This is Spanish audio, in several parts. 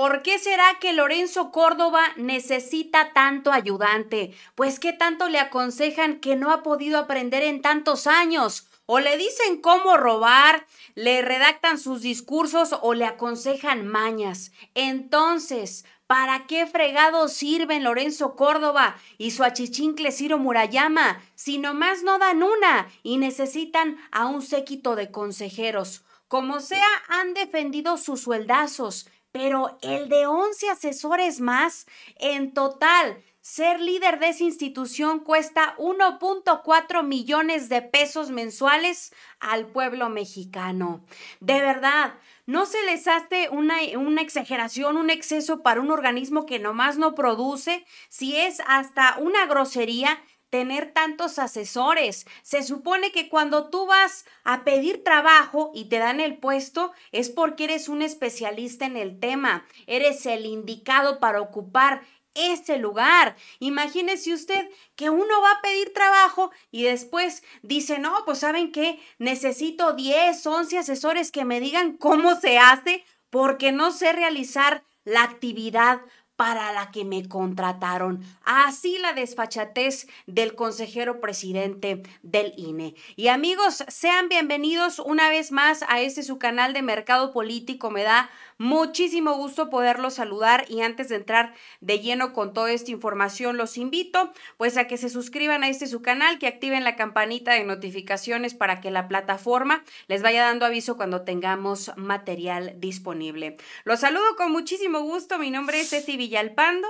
¿Por qué será que Lorenzo Córdoba necesita tanto ayudante? Pues qué tanto le aconsejan que no ha podido aprender en tantos años. O le dicen cómo robar, le redactan sus discursos o le aconsejan mañas. Entonces, ¿Para qué fregados sirven Lorenzo Córdoba y su achichincle Ciro Murayama si nomás no dan una y necesitan a un séquito de consejeros? Como sea, han defendido sus sueldazos, pero el de 11 asesores más en total. Ser líder de esa institución cuesta 1.4 millones de pesos mensuales al pueblo mexicano. De verdad, no se les hace una, una, exageración, un exceso para un organismo que nomás no produce, si es hasta una grosería tener tantos asesores. Se supone que cuando tú vas a pedir trabajo y te dan el puesto es porque eres un especialista en el tema, eres el indicado para ocupar ese lugar. Imagínese usted que uno va a pedir trabajo y después dice, no, pues saben qué, necesito 10, 11 asesores que me digan cómo se hace porque no sé realizar la actividad para la que me contrataron. Así la desfachatez del consejero presidente del INE. Y amigos, sean bienvenidos una vez más a este su canal de Mercado Político. Me da Muchísimo gusto poderlos saludar y antes de entrar de lleno con toda esta información, los invito pues a que se suscriban a este su canal, que activen la campanita de notificaciones para que la plataforma les vaya dando aviso cuando tengamos material disponible. Los saludo con muchísimo gusto, mi nombre es Eti Villalpando.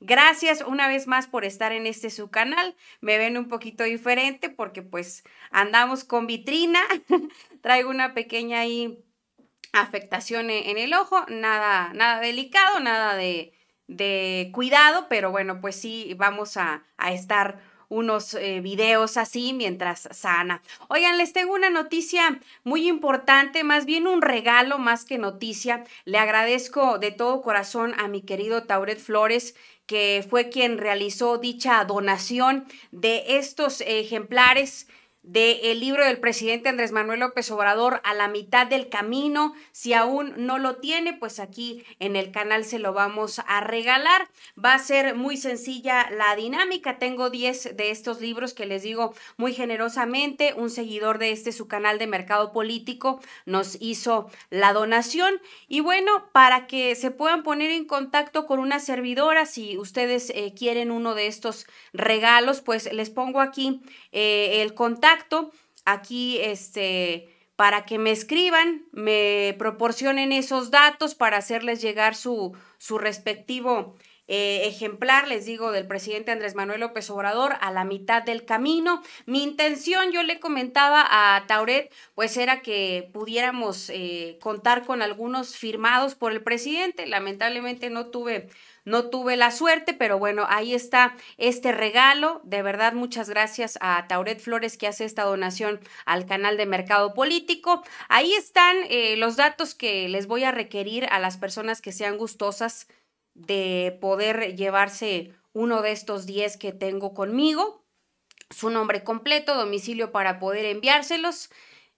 Gracias una vez más por estar en este su canal. Me ven un poquito diferente porque pues andamos con vitrina. Traigo una pequeña ahí afectación e-, en el ojo, nada, nada delicado, nada de, de cuidado, pero bueno, pues sí, vamos a, a estar unos eh, videos así mientras sana. Oigan, les tengo una noticia muy importante, más bien un regalo más que noticia. Le agradezco de todo corazón a mi querido Tauret Flores que fue quien realizó dicha donación de estos ejemplares del el libro del presidente Andrés Manuel López Obrador a la mitad del camino. Si aún no lo tiene, pues aquí en el canal se lo vamos a regalar. Va a ser muy sencilla la dinámica. Tengo 10 de estos libros que les digo muy generosamente. Un seguidor de este, su canal de mercado político, nos hizo la donación. Y bueno, para que se puedan poner en contacto con una servidora, si ustedes eh, quieren uno de estos regalos, pues les pongo aquí eh, el contacto Aquí, este, para que me escriban, me proporcionen esos datos para hacerles llegar su, su respectivo eh, ejemplar, les digo, del presidente Andrés Manuel López Obrador a la mitad del camino. Mi intención, yo le comentaba a Tauret, pues era que pudiéramos eh, contar con algunos firmados por el presidente. Lamentablemente no tuve no tuve la suerte, pero bueno, ahí está este regalo. De verdad, muchas gracias a Tauret Flores que hace esta donación al canal de Mercado Político. Ahí están eh, los datos que les voy a requerir a las personas que sean gustosas de poder llevarse uno de estos 10 que tengo conmigo. Su nombre completo, domicilio para poder enviárselos.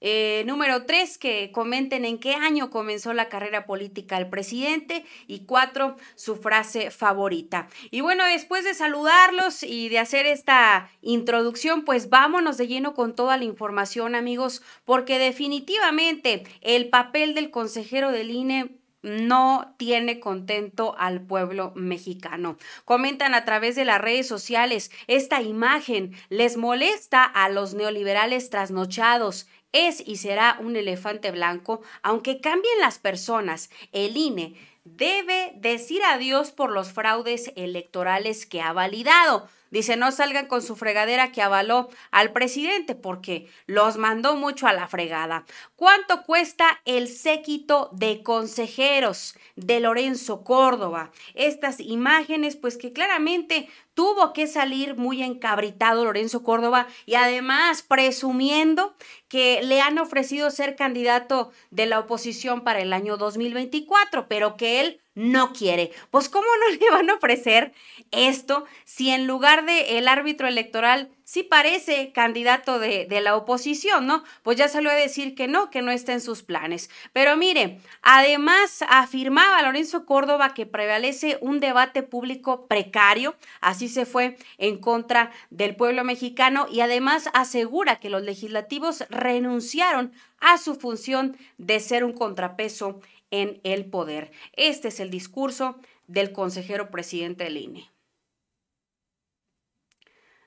Eh, número tres, que comenten en qué año comenzó la carrera política el presidente. Y cuatro, su frase favorita. Y bueno, después de saludarlos y de hacer esta introducción, pues vámonos de lleno con toda la información, amigos, porque definitivamente el papel del consejero del INE no tiene contento al pueblo mexicano. Comentan a través de las redes sociales, esta imagen les molesta a los neoliberales trasnochados es y será un elefante blanco, aunque cambien las personas, el INE debe decir adiós por los fraudes electorales que ha validado. Dice, no salgan con su fregadera que avaló al presidente porque los mandó mucho a la fregada. ¿Cuánto cuesta el séquito de consejeros de Lorenzo Córdoba? Estas imágenes, pues que claramente tuvo que salir muy encabritado Lorenzo Córdoba y además presumiendo que le han ofrecido ser candidato de la oposición para el año 2024, pero que él no quiere. Pues ¿cómo no le van a ofrecer esto si en lugar de el árbitro electoral sí parece candidato de, la oposición, ¿no? Pues ya salió a decir que no, que no está en sus planes. Pero mire, además afirmaba Lorenzo Córdoba que prevalece un debate público precario, así se fue en contra del pueblo mexicano y además asegura que los legislativos renunciaron a su función de ser un contrapeso en el poder. Este es el discurso del consejero presidente del INE.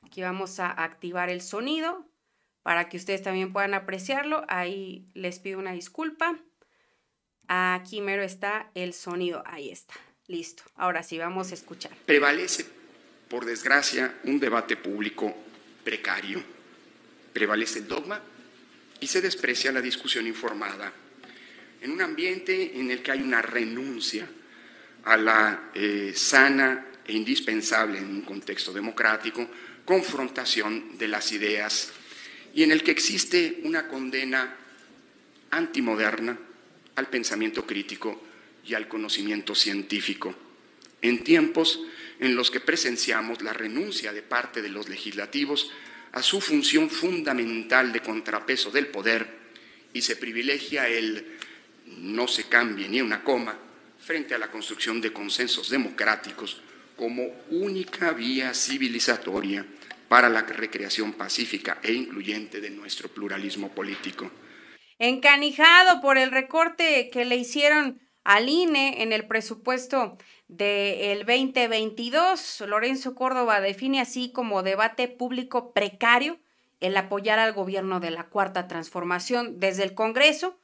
Aquí vamos a activar el sonido para que ustedes también puedan apreciarlo. Ahí les pido una disculpa. Aquí mero está el sonido. Ahí está. Listo. Ahora sí, vamos a escuchar. Prevalece, por desgracia, un debate público precario. Prevalece el dogma y se desprecia la discusión informada en un ambiente en el que hay una renuncia a la eh, sana e indispensable en un contexto democrático confrontación de las ideas y en el que existe una condena antimoderna al pensamiento crítico y al conocimiento científico, en tiempos en los que presenciamos la renuncia de parte de los legislativos a su función fundamental de contrapeso del poder y se privilegia el no se cambie ni una coma frente a la construcción de consensos democráticos como única vía civilizatoria para la recreación pacífica e incluyente de nuestro pluralismo político. Encanijado por el recorte que le hicieron al INE en el presupuesto del 2022, Lorenzo Córdoba define así como debate público precario el apoyar al gobierno de la Cuarta Transformación desde el Congreso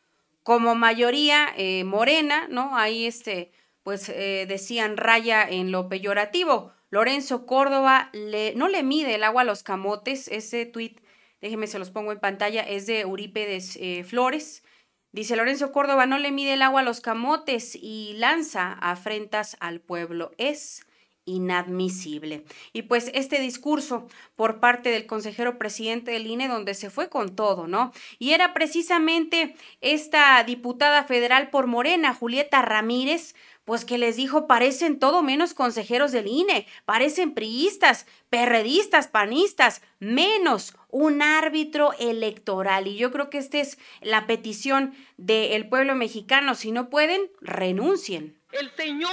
como mayoría eh, morena, ¿no? Ahí este, pues eh, decían raya en lo peyorativo. Lorenzo Córdoba le, no le mide el agua a los camotes. Ese tuit, déjenme se los pongo en pantalla, es de Eurípedes eh, Flores. Dice Lorenzo Córdoba, no le mide el agua a los camotes y lanza afrentas al pueblo. Es inadmisible. Y pues este discurso por parte del consejero presidente del INE, donde se fue con todo, ¿no? Y era precisamente esta diputada federal por Morena, Julieta Ramírez, pues que les dijo, parecen todo menos consejeros del INE, parecen priistas, perredistas, panistas, menos un árbitro electoral. Y yo creo que esta es la petición del pueblo mexicano. Si no pueden, renuncien. El señor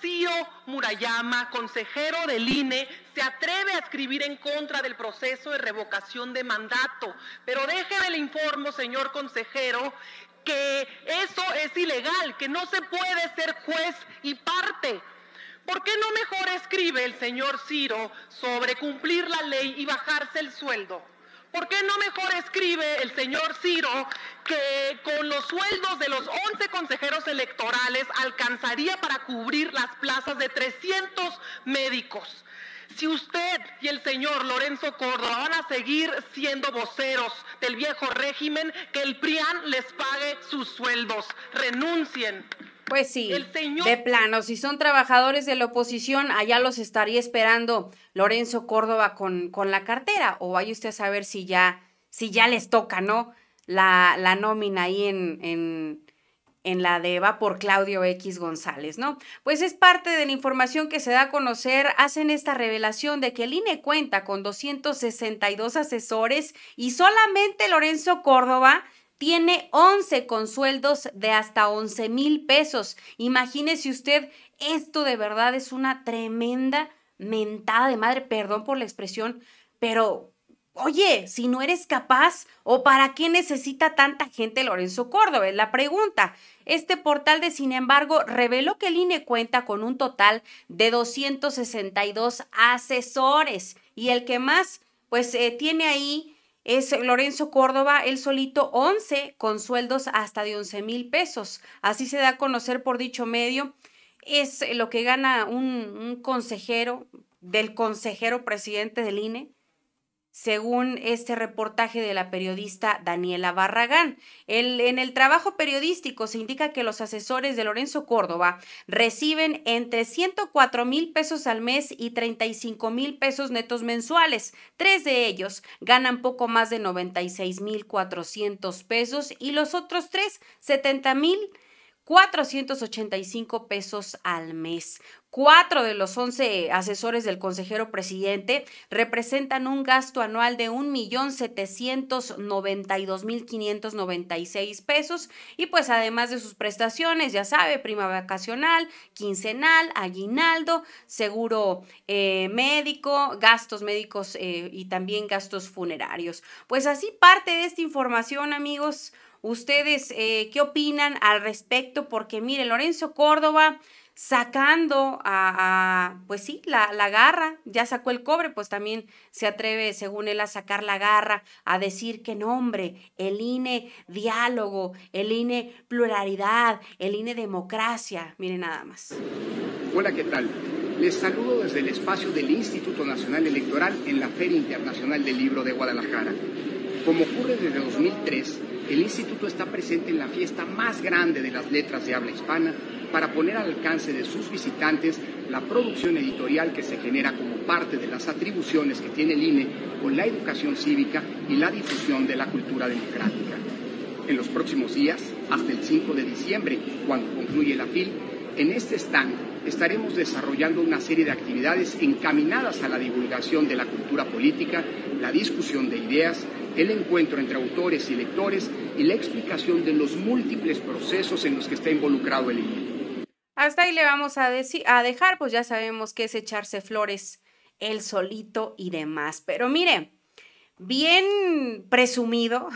Ciro Murayama, consejero del INE, se atreve a escribir en contra del proceso de revocación de mandato. Pero déjeme le informo, señor consejero, que eso es ilegal, que no se puede ser juez y parte. ¿Por qué no mejor escribe el señor Ciro sobre cumplir la ley y bajarse el sueldo? ¿Por qué no mejor escribe el señor Ciro que con los sueldos de los 11 consejeros electorales alcanzaría para cubrir las plazas de 300 médicos? Si usted y el señor Lorenzo Córdoba van a seguir siendo voceros del viejo régimen, que el PRIAN les pague sus sueldos. Renuncien. Pues sí, de plano, si son trabajadores de la oposición, allá los estaría esperando Lorenzo Córdoba con, con la cartera, o vaya usted a saber si ya, si ya les toca, ¿no? La, la nómina ahí en, en, la DEVA por Claudio X González, ¿no? Pues es parte de la información que se da a conocer, hacen esta revelación de que el INE cuenta con 262 asesores y solamente Lorenzo Córdoba tiene 11 con sueldos de hasta 11 mil pesos. Imagínese usted, esto de verdad es una tremenda mentada de madre, perdón por la expresión, pero oye, si no eres capaz, ¿o para qué necesita tanta gente Lorenzo Córdoba? Es la pregunta. Este portal de Sin embargo reveló que el INE cuenta con un total de 262 asesores y el que más, pues eh, tiene ahí es Lorenzo Córdoba, él solito 11 con sueldos hasta de 11 mil pesos. Así se da a conocer por dicho medio. Es lo que gana un, un consejero, del consejero presidente del INE, según este reportaje de la periodista Daniela Barragán. en el trabajo periodístico se indica que los asesores de Lorenzo Córdoba reciben entre 104 mil pesos al mes y 35 mil pesos netos mensuales. Tres de ellos ganan poco más de 96 mil 400 pesos y los otros tres 70 mil 485 pesos al mes. Cuatro de los 11 asesores del consejero presidente representan un gasto anual de 1.792.596 pesos y pues además de sus prestaciones, ya sabe, prima vacacional, quincenal, aguinaldo, seguro eh, médico, gastos médicos eh, y también gastos funerarios. Pues así parte de esta información, amigos ustedes eh, qué opinan al respecto, porque mire, Lorenzo Córdoba sacando a, pues sí, la, la, garra, ya sacó el cobre, pues también se atreve, según él, a sacar la garra, a decir que nombre, el INE diálogo, el INE pluralidad, el INE democracia, mire nada más. Hola, ¿qué tal? Les saludo desde el espacio del Instituto Nacional Electoral en la Feria Internacional del Libro de Guadalajara. Como ocurre desde 2003, el instituto está presente en la fiesta más grande de las letras de habla hispana para poner al alcance de sus visitantes la producción editorial que se genera como parte de las atribuciones que tiene el INE con la educación cívica y la difusión de la cultura democrática. En los próximos días, hasta el 5 de diciembre, cuando concluye la FIL, en este stand estaremos desarrollando una serie de actividades encaminadas a la divulgación de la cultura política, la discusión de ideas, el encuentro entre autores y lectores y la explicación de los múltiples procesos en los que está involucrado el individuo. Hasta ahí le vamos a, a dejar, pues ya sabemos que es echarse flores él solito y demás. Pero mire, bien presumido,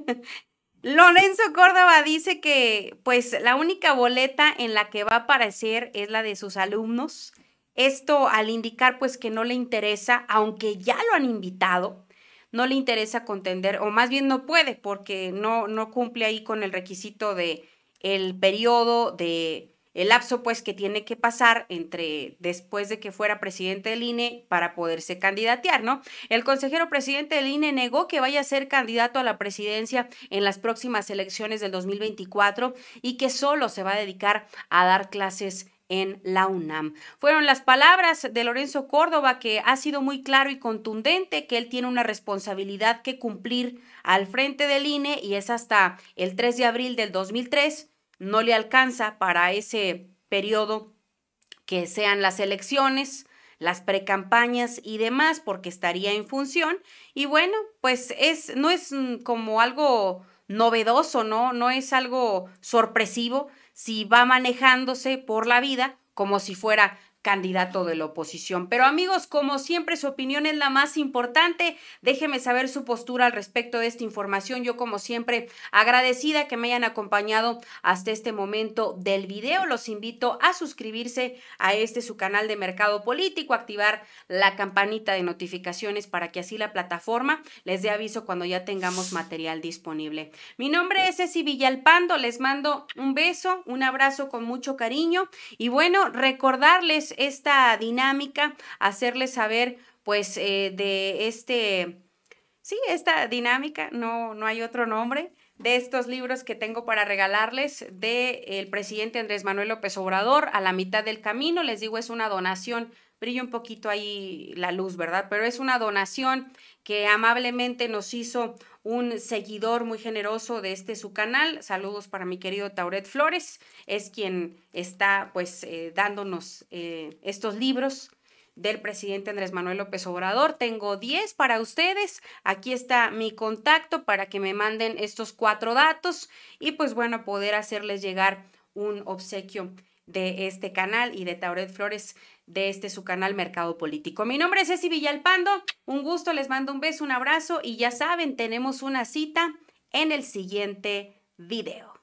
Lorenzo Córdoba dice que pues la única boleta en la que va a aparecer es la de sus alumnos. Esto al indicar pues que no le interesa, aunque ya lo han invitado, no le interesa contender, o más bien no puede, porque no, no cumple ahí con el requisito de el periodo de el lapso pues que tiene que pasar entre después de que fuera presidente del INE para poderse candidatear, ¿no? El consejero presidente del INE negó que vaya a ser candidato a la presidencia en las próximas elecciones del 2024 y que solo se va a dedicar a dar clases en la UNAM. Fueron las palabras de Lorenzo Córdoba que ha sido muy claro y contundente que él tiene una responsabilidad que cumplir al frente del INE y es hasta el 3 de abril del 2003. No le alcanza para ese periodo que sean las elecciones las precampañas y demás porque estaría en función y bueno, pues es no es mm, como algo novedoso, ¿no? No es algo sorpresivo si va manejándose por la vida como si fuera candidato de la oposición. Pero amigos, como siempre, su opinión es la más importante. Déjeme saber su postura al respecto de esta información. Yo, como siempre, agradecida que me hayan acompañado hasta este momento del video. Los invito a suscribirse a este su canal de mercado político, activar la campanita de notificaciones para que así la plataforma les dé aviso cuando ya tengamos material disponible. Mi nombre es Ceci Villalpando, les mando un beso, un abrazo con mucho cariño y bueno, recordarles esta dinámica, hacerles saber pues eh, de este, sí, esta dinámica, no, no hay otro nombre, de estos libros que tengo para regalarles del presidente Andrés Manuel López Obrador a la mitad del camino. Les digo, es una donación brilla un poquito ahí la luz, ¿verdad? Pero es una donación que amablemente nos hizo un seguidor muy generoso de este su canal. Saludos para mi querido Tauret Flores, es quien está pues eh, dándonos eh, estos libros del presidente Andrés Manuel López Obrador. Tengo 10 para ustedes. Aquí está mi contacto para que me manden estos cuatro datos y pues bueno, poder hacerles llegar un obsequio de este canal y de Tauret Flores de este su canal Mercado Político. Mi nombre es Ceci Villalpando, un gusto, les mando un beso, un abrazo y ya saben, tenemos una cita en el siguiente video.